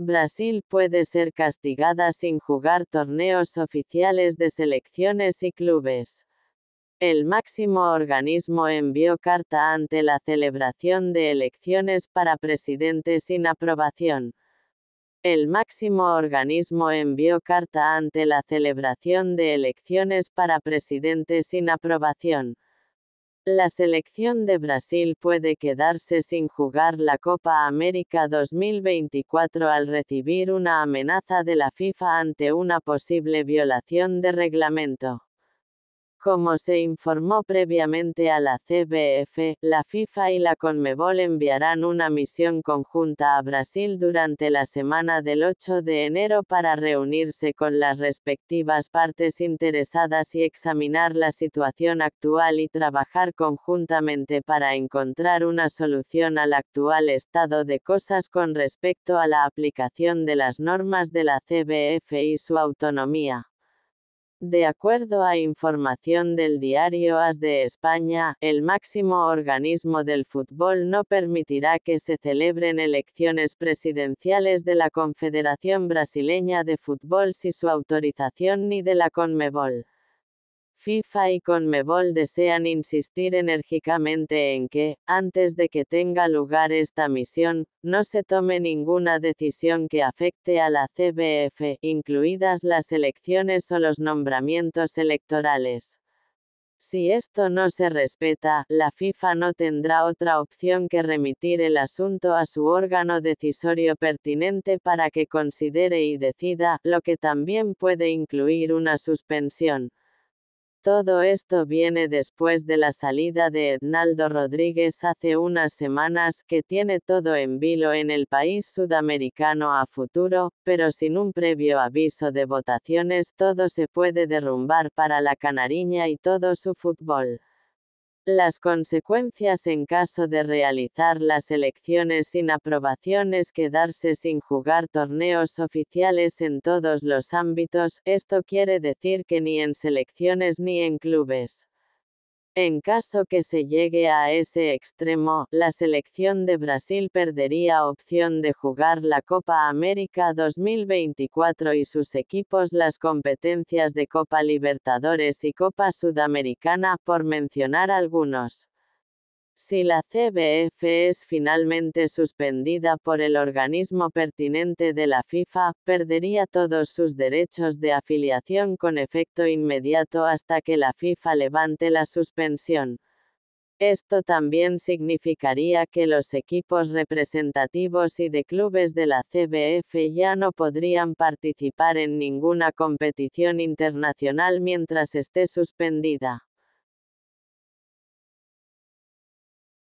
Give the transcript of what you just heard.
Brasil puede ser castigada sin jugar torneos oficiales de selecciones y clubes. El máximo organismo envió carta ante la celebración de elecciones para presidente sin aprobación. El máximo organismo envió carta ante la celebración de elecciones para presidente sin aprobación. La selección de Brasil puede quedarse sin jugar la Copa América 2024 al recibir una amenaza de la FIFA ante una posible violación de reglamento. Como se informó previamente a la CBF, la FIFA y la CONMEBOL enviarán una misión conjunta a Brasil durante la semana del 8 de enero para reunirse con las respectivas partes interesadas y examinar la situación actual y trabajar conjuntamente para encontrar una solución al actual estado de cosas con respecto a la aplicación de las normas de la CBF y su autonomía. De acuerdo a información del diario AS de España, el máximo organismo del fútbol no permitirá que se celebren elecciones presidenciales de la Confederación Brasileña de Fútbol sin su autorización ni de la CONMEBOL. FIFA y Conmebol desean insistir enérgicamente en que, antes de que tenga lugar esta misión, no se tome ninguna decisión que afecte a la CBF, incluidas las elecciones o los nombramientos electorales. Si esto no se respeta, la FIFA no tendrá otra opción que remitir el asunto a su órgano decisorio pertinente para que considere y decida, lo que también puede incluir una suspensión. Todo esto viene después de la salida de Ednaldo Rodríguez hace unas semanas que tiene todo en vilo en el país sudamericano a futuro, pero sin un previo aviso de votaciones todo se puede derrumbar para la canariña y todo su fútbol. Las consecuencias en caso de realizar las elecciones sin aprobación es quedarse sin jugar torneos oficiales en todos los ámbitos, esto quiere decir que ni en selecciones ni en clubes. En caso que se llegue a ese extremo, la selección de Brasil perdería opción de jugar la Copa América 2024 y sus equipos las competencias de Copa Libertadores y Copa Sudamericana, por mencionar algunos. Si la CBF es finalmente suspendida por el organismo pertinente de la FIFA, perdería todos sus derechos de afiliación con efecto inmediato hasta que la FIFA levante la suspensión. Esto también significaría que los equipos representativos y de clubes de la CBF ya no podrían participar en ninguna competición internacional mientras esté suspendida.